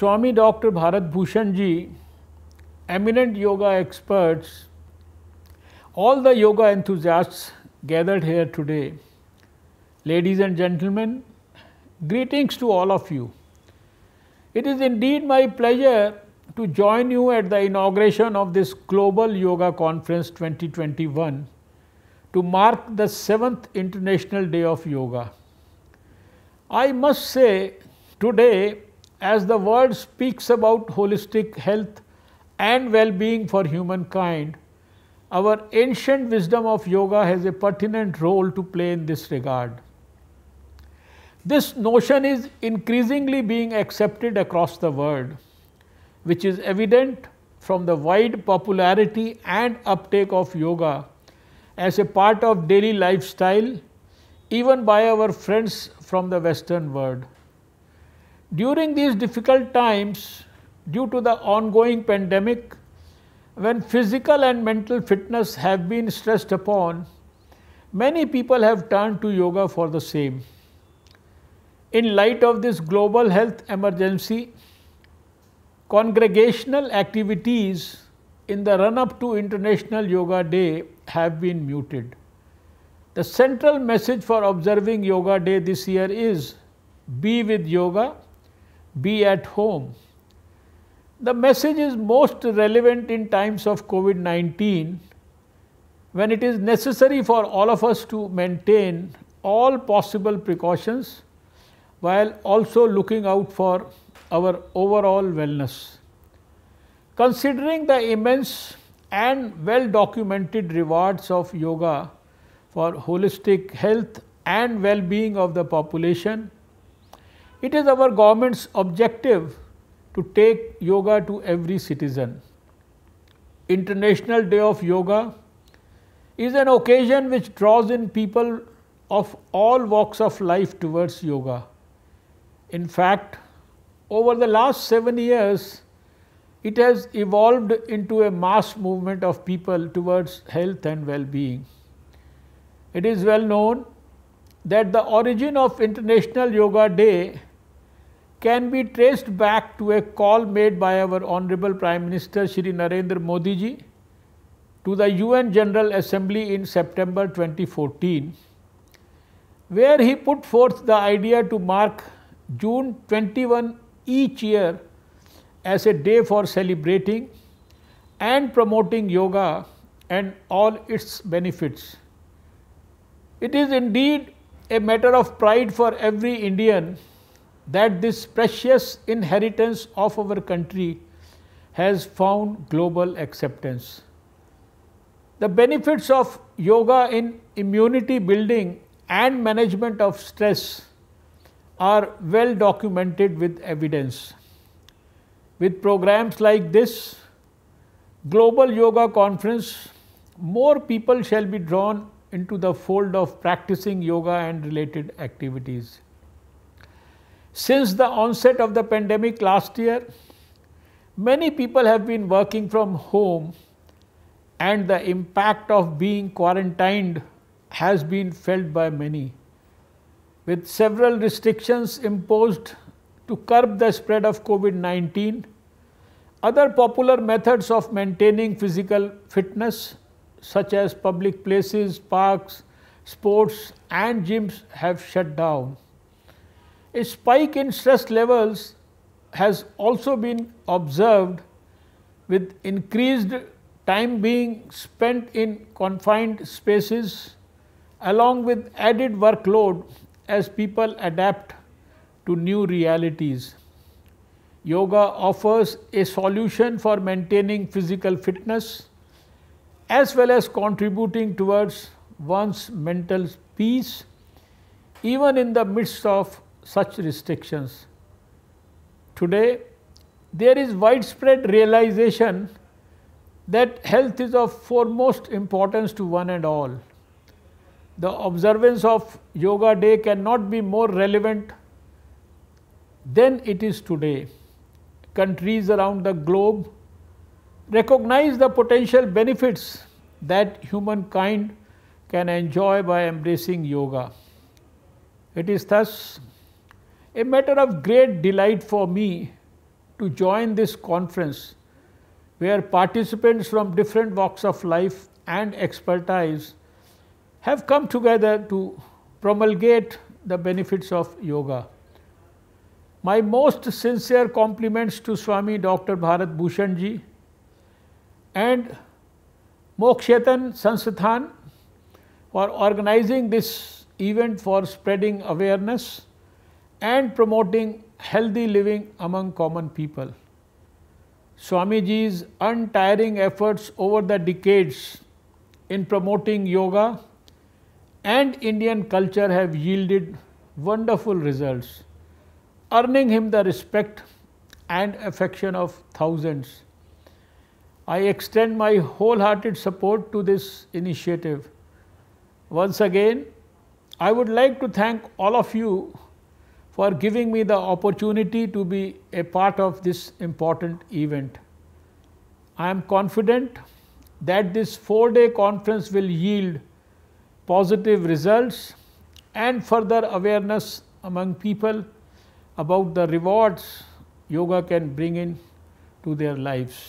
Swami Dr. Bharat Bhushan ji, eminent yoga experts, all the yoga enthusiasts gathered here today, ladies and gentlemen, greetings to all of you. It is indeed my pleasure to join you at the inauguration of this Global Yoga Conference 2021 to mark the 7th International Day of Yoga. I must say today as the world speaks about holistic health and well-being for humankind, our ancient wisdom of yoga has a pertinent role to play in this regard. This notion is increasingly being accepted across the world, which is evident from the wide popularity and uptake of yoga as a part of daily lifestyle, even by our friends from the Western world. During these difficult times, due to the ongoing pandemic, when physical and mental fitness have been stressed upon, many people have turned to yoga for the same. In light of this global health emergency, congregational activities in the run-up to International Yoga Day have been muted. The central message for observing Yoga Day this year is be with yoga be at home. The message is most relevant in times of COVID 19 when it is necessary for all of us to maintain all possible precautions while also looking out for our overall wellness. Considering the immense and well documented rewards of yoga for holistic health and well being of the population, it is our government's objective to take yoga to every citizen. International Day of Yoga is an occasion which draws in people of all walks of life towards yoga. In fact, over the last seven years, it has evolved into a mass movement of people towards health and well-being. It is well known that the origin of International Yoga Day can be traced back to a call made by our Honorable Prime Minister Shri Narendra Modi ji to the UN General Assembly in September 2014, where he put forth the idea to mark June 21 each year as a day for celebrating and promoting yoga and all its benefits. It is indeed a matter of pride for every Indian that this precious inheritance of our country has found global acceptance. The benefits of yoga in immunity building and management of stress are well documented with evidence. With programs like this, Global Yoga Conference, more people shall be drawn into the fold of practicing yoga and related activities. Since the onset of the pandemic last year, many people have been working from home and the impact of being quarantined has been felt by many. With several restrictions imposed to curb the spread of COVID 19, other popular methods of maintaining physical fitness, such as public places, parks, sports, and gyms, have shut down. A spike in stress levels has also been observed with increased time being spent in confined spaces along with added workload as people adapt to new realities. Yoga offers a solution for maintaining physical fitness as well as contributing towards one's mental peace even in the midst of such restrictions. Today, there is widespread realization that health is of foremost importance to one and all. The observance of yoga day cannot be more relevant than it is today. Countries around the globe recognize the potential benefits that humankind can enjoy by embracing yoga. It is thus a matter of great delight for me to join this conference where participants from different walks of life and expertise have come together to promulgate the benefits of yoga. My most sincere compliments to Swami Dr. Bharat Bhushan ji and Mokshetan Sansthan for organizing this event for spreading awareness and promoting healthy living among common people. Swamiji's untiring efforts over the decades in promoting yoga and Indian culture have yielded wonderful results, earning him the respect and affection of thousands. I extend my wholehearted support to this initiative. Once again, I would like to thank all of you for giving me the opportunity to be a part of this important event. I am confident that this 4 day conference will yield positive results and further awareness among people about the rewards yoga can bring in to their lives.